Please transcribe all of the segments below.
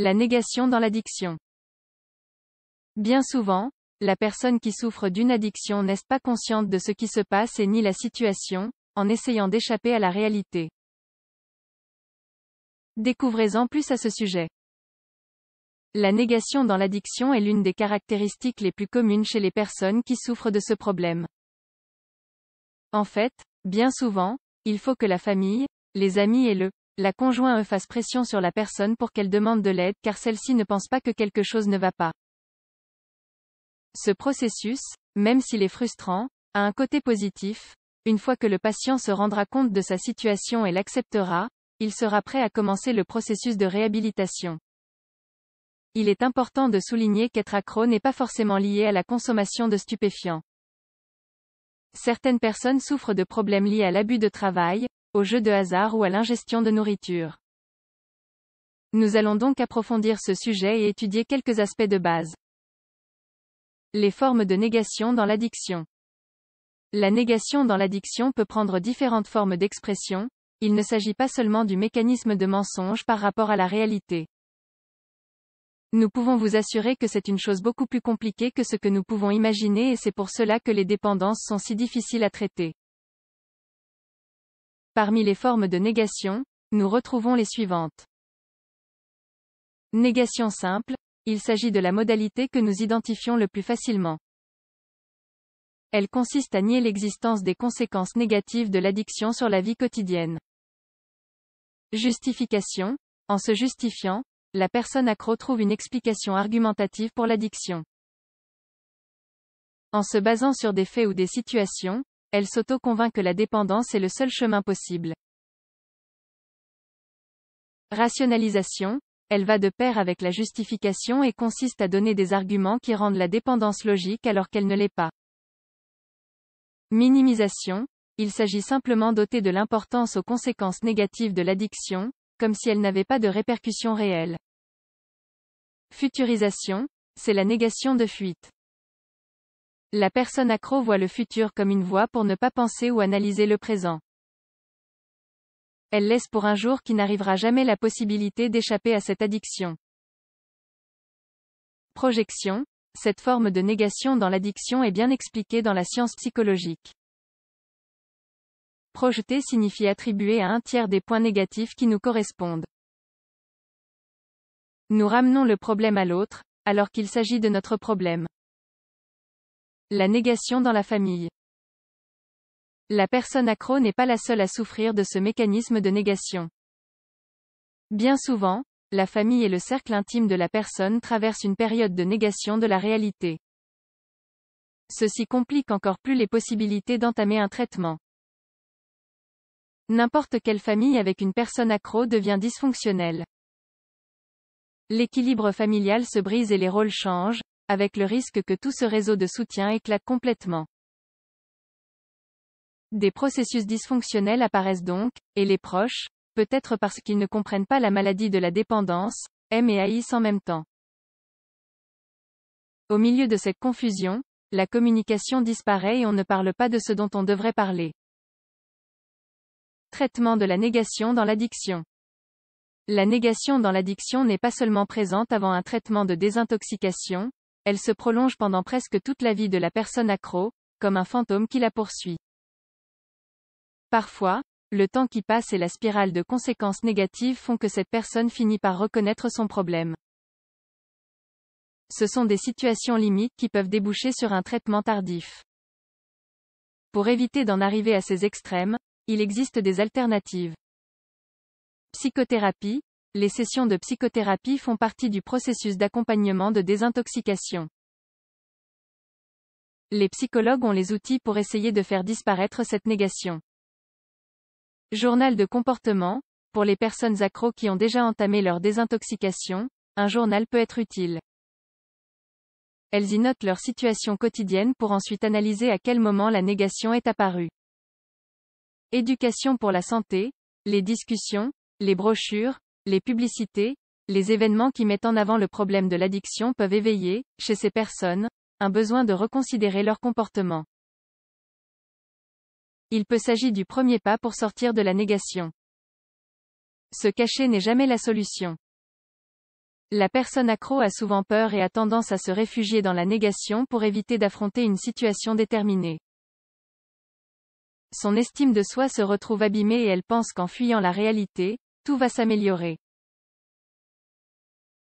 La négation dans l'addiction. Bien souvent, la personne qui souffre d'une addiction n'est pas consciente de ce qui se passe et ni la situation, en essayant d'échapper à la réalité. Découvrez-en plus à ce sujet. La négation dans l'addiction est l'une des caractéristiques les plus communes chez les personnes qui souffrent de ce problème. En fait, bien souvent, il faut que la famille, les amis et le la conjointe fasse pression sur la personne pour qu'elle demande de l'aide car celle-ci ne pense pas que quelque chose ne va pas. Ce processus, même s'il est frustrant, a un côté positif, une fois que le patient se rendra compte de sa situation et l'acceptera, il sera prêt à commencer le processus de réhabilitation. Il est important de souligner qu'être accro n'est pas forcément lié à la consommation de stupéfiants. Certaines personnes souffrent de problèmes liés à l'abus de travail, au jeu de hasard ou à l'ingestion de nourriture. Nous allons donc approfondir ce sujet et étudier quelques aspects de base. Les formes de négation dans l'addiction. La négation dans l'addiction peut prendre différentes formes d'expression, il ne s'agit pas seulement du mécanisme de mensonge par rapport à la réalité. Nous pouvons vous assurer que c'est une chose beaucoup plus compliquée que ce que nous pouvons imaginer et c'est pour cela que les dépendances sont si difficiles à traiter. Parmi les formes de négation, nous retrouvons les suivantes. Négation simple, il s'agit de la modalité que nous identifions le plus facilement. Elle consiste à nier l'existence des conséquences négatives de l'addiction sur la vie quotidienne. Justification. En se justifiant, la personne accro trouve une explication argumentative pour l'addiction. En se basant sur des faits ou des situations, elle s'auto-convainc que la dépendance est le seul chemin possible. Rationalisation, elle va de pair avec la justification et consiste à donner des arguments qui rendent la dépendance logique alors qu'elle ne l'est pas. Minimisation, il s'agit simplement d'ôter de l'importance aux conséquences négatives de l'addiction, comme si elle n'avait pas de répercussions réelles. Futurisation, c'est la négation de fuite. La personne accro voit le futur comme une voie pour ne pas penser ou analyser le présent. Elle laisse pour un jour qui n'arrivera jamais la possibilité d'échapper à cette addiction. Projection, cette forme de négation dans l'addiction est bien expliquée dans la science psychologique. Projeter signifie attribuer à un tiers des points négatifs qui nous correspondent. Nous ramenons le problème à l'autre, alors qu'il s'agit de notre problème. La négation dans la famille. La personne accro n'est pas la seule à souffrir de ce mécanisme de négation. Bien souvent, la famille et le cercle intime de la personne traversent une période de négation de la réalité. Ceci complique encore plus les possibilités d'entamer un traitement. N'importe quelle famille avec une personne accro devient dysfonctionnelle. L'équilibre familial se brise et les rôles changent, avec le risque que tout ce réseau de soutien éclate complètement. Des processus dysfonctionnels apparaissent donc, et les proches, peut-être parce qu'ils ne comprennent pas la maladie de la dépendance, aiment et haïssent en même temps. Au milieu de cette confusion, la communication disparaît et on ne parle pas de ce dont on devrait parler. Traitement de la négation dans l'addiction. La négation dans l'addiction n'est pas seulement présente avant un traitement de désintoxication, elle se prolonge pendant presque toute la vie de la personne accro, comme un fantôme qui la poursuit. Parfois, le temps qui passe et la spirale de conséquences négatives font que cette personne finit par reconnaître son problème. Ce sont des situations limites qui peuvent déboucher sur un traitement tardif. Pour éviter d'en arriver à ces extrêmes, il existe des alternatives. Psychothérapie, les sessions de psychothérapie font partie du processus d'accompagnement de désintoxication. Les psychologues ont les outils pour essayer de faire disparaître cette négation. Journal de comportement, pour les personnes accros qui ont déjà entamé leur désintoxication, un journal peut être utile. Elles y notent leur situation quotidienne pour ensuite analyser à quel moment la négation est apparue. Éducation pour la santé, les discussions, les brochures, les publicités, les événements qui mettent en avant le problème de l'addiction peuvent éveiller, chez ces personnes, un besoin de reconsidérer leur comportement. Il peut s'agir du premier pas pour sortir de la négation. Se cacher n'est jamais la solution. La personne accro a souvent peur et a tendance à se réfugier dans la négation pour éviter d'affronter une situation déterminée. Son estime de soi se retrouve abîmée et elle pense qu'en fuyant la réalité, tout va s'améliorer.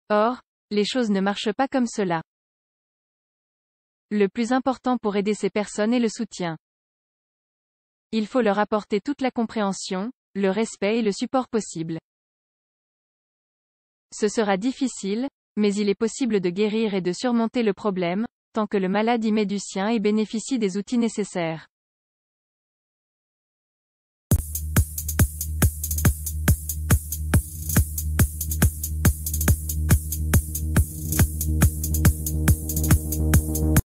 Or, les choses ne marchent pas comme cela. Le plus important pour aider ces personnes est le soutien. Il faut leur apporter toute la compréhension, le respect et le support possible. Ce sera difficile, mais il est possible de guérir et de surmonter le problème, tant que le malade y met du sien et bénéficie des outils nécessaires.